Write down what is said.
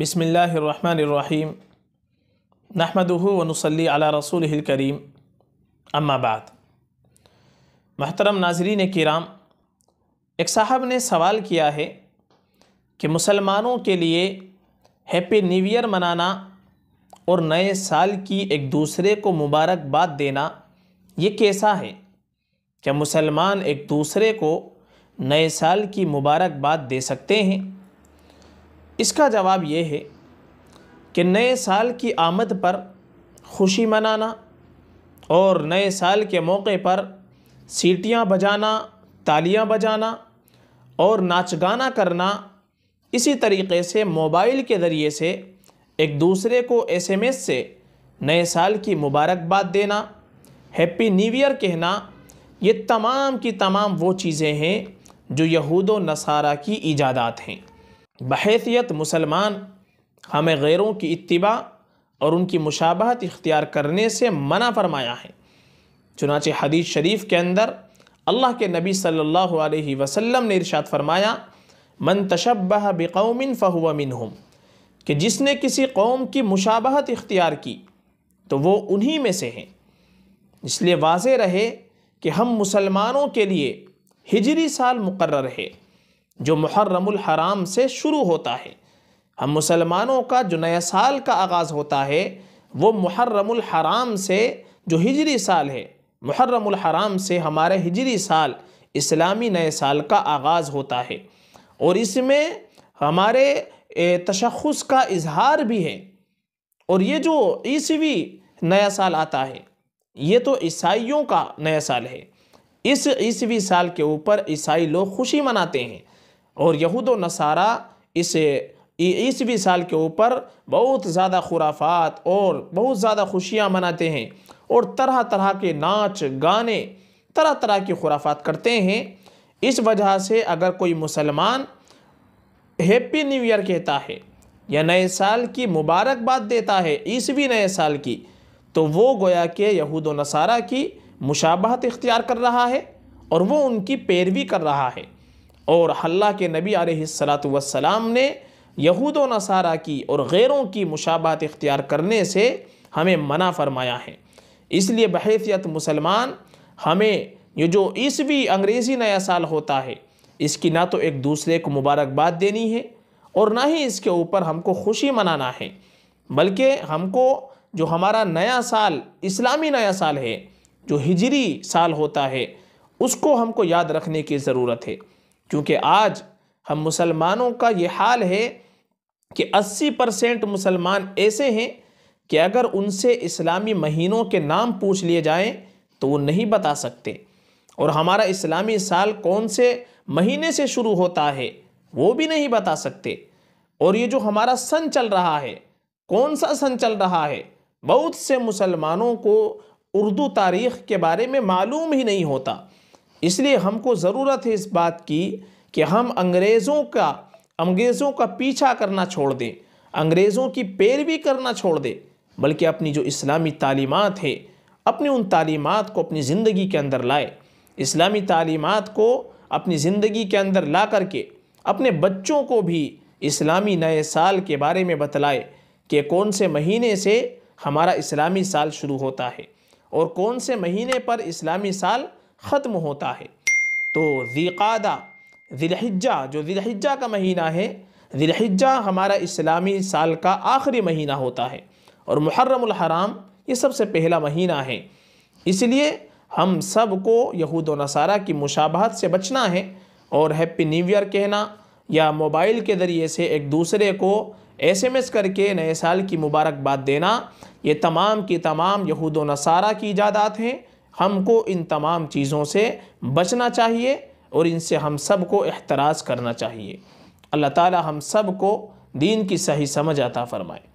بسم اللہ الرحمن الرحیم نحمده و نصلی علی رسول کریم بعد محترم ناظرین کرام ایک صاحب نے سوال کیا ہے کہ مسلمانوں کے لیے ہیپی نیو ایئر منانا اور نئے سال کی ایک دوسرے کو مبارکباد دینا یہ کیسا ہے کیا مسلمان ایک دوسرے کو نئے سال کی مبارکباد دے سکتے ہیں اس کا جواب یہ ہے کہ نئے سال کی آمد پر خوشی منانا اور نئے سال کے موقع پر سیٹیاں بجانا تالیاں بجانا اور ناچ گانا کرنا اسی طریقے سے موبائل کے ذریعے سے ایک دوسرے کو ایس ایم ایس سے نئے سال کی مبارکباد دینا ہیپی نیو ایئر کہنا یہ تمام کی تمام وہ چیزیں ہیں جو یہود و نصارہ کی ایجادات ہیں بحیثیت مسلمان ہمیں غیروں کی اتباع اور ان کی مشابہت اختیار کرنے سے منع فرمایا ہے چنانچہ حدیث شریف کے اندر اللہ کے نبی صلی اللہ علیہ وسلم نے ارشاد فرمایا من تشبہ بقوم فہو منہم کہ جس نے کسی قوم کی مشابہت اختیار کی تو وہ انہی میں سے ہیں اس لیے واضح رہے کہ ہم مسلمانوں کے لیے ہجری سال مقرر ہے جو محرم الحرام سے شروع ہوتا ہے ہم مسلمانوں کا جو نیا سال کا آغاز ہوتا ہے وہ محرم الحرام سے جو ہجری سال ہے محرم الحرام سے ہمارے ہجری سال اسلامی نئے سال کا آغاز ہوتا ہے اور اس میں ہمارے تشخص کا اظہار بھی ہے اور یہ جو عیسوی نیا سال آتا ہے یہ تو عیسائیوں کا نیا سال ہے اس عیسوی سال کے اوپر عیسائی لوگ خوشی مناتے ہیں اور یہود و نصارہ اسے عیسوی سال کے اوپر بہت زیادہ خرافات اور بہت زیادہ خوشیاں مناتے ہیں اور طرح طرح کے ناچ گانے طرح طرح کی خرافات کرتے ہیں اس وجہ سے اگر کوئی مسلمان ہیپی نیو ایئر کہتا ہے یا نئے سال کی مبارکباد دیتا ہے عیسوی نئے سال کی تو وہ گویا کہ یہود و نصارہ کی مشابہت اختیار کر رہا ہے اور وہ ان کی پیروی کر رہا ہے اور اللہ کے نبی علیہ السلام والسلام نے یہود و نصارہ کی اور غیروں کی مشابہت اختیار کرنے سے ہمیں منع فرمایا ہے اس لیے بحیثیت مسلمان ہمیں یہ جو عیسوی انگریزی نیا سال ہوتا ہے اس کی نہ تو ایک دوسرے کو مبارکباد دینی ہے اور نہ ہی اس کے اوپر ہم کو خوشی منانا ہے بلکہ ہم کو جو ہمارا نیا سال اسلامی نیا سال ہے جو ہجری سال ہوتا ہے اس کو ہم کو یاد رکھنے کی ضرورت ہے کیونکہ آج ہم مسلمانوں کا یہ حال ہے کہ اسی پرسینٹ مسلمان ایسے ہیں کہ اگر ان سے اسلامی مہینوں کے نام پوچھ لیے جائیں تو وہ نہیں بتا سکتے اور ہمارا اسلامی سال کون سے مہینے سے شروع ہوتا ہے وہ بھی نہیں بتا سکتے اور یہ جو ہمارا سن چل رہا ہے کون سا سن چل رہا ہے بہت سے مسلمانوں کو اردو تاریخ کے بارے میں معلوم ہی نہیں ہوتا اس لیے ہم کو ضرورت ہے اس بات کی کہ ہم انگریزوں کا انگریزوں کا پیچھا کرنا چھوڑ دیں انگریزوں کی پیروی کرنا چھوڑ دیں بلکہ اپنی جو اسلامی تعلیمات ہے اپنی ان تعلیمات کو اپنی زندگی کے اندر لائے اسلامی تعلیمات کو اپنی زندگی کے اندر لا کر کے اپنے بچوں کو بھی اسلامی نئے سال کے بارے میں بتلائے کہ کون سے مہینے سے ہمارا اسلامی سال شروع ہوتا ہے اور کون سے مہینے پر اسلامی سال ختم ہوتا ہے تو ذیقادہ ذیلحجہ جو ذیلحجہ کا مہینہ ہے ذیلحجہ ہمارا اسلامی سال کا آخری مہینہ ہوتا ہے اور محرم الحرام یہ سب سے پہلا مہینہ ہے اس لیے ہم سب کو یہود و نصارہ کی مشابہت سے بچنا ہے اور ہیپی نیو ایئر کہنا یا موبائل کے ذریعے سے ایک دوسرے کو ایس ایم ایس کر کے نئے سال کی مبارکباد دینا یہ تمام کی تمام یہود و نصارہ کی ایجادات ہیں ہم کو ان تمام چیزوں سے بچنا چاہیے اور ان سے ہم سب کو احتراز کرنا چاہیے اللہ تعالی ہم سب کو دین کی صحیح سمجھ آتا فرمائے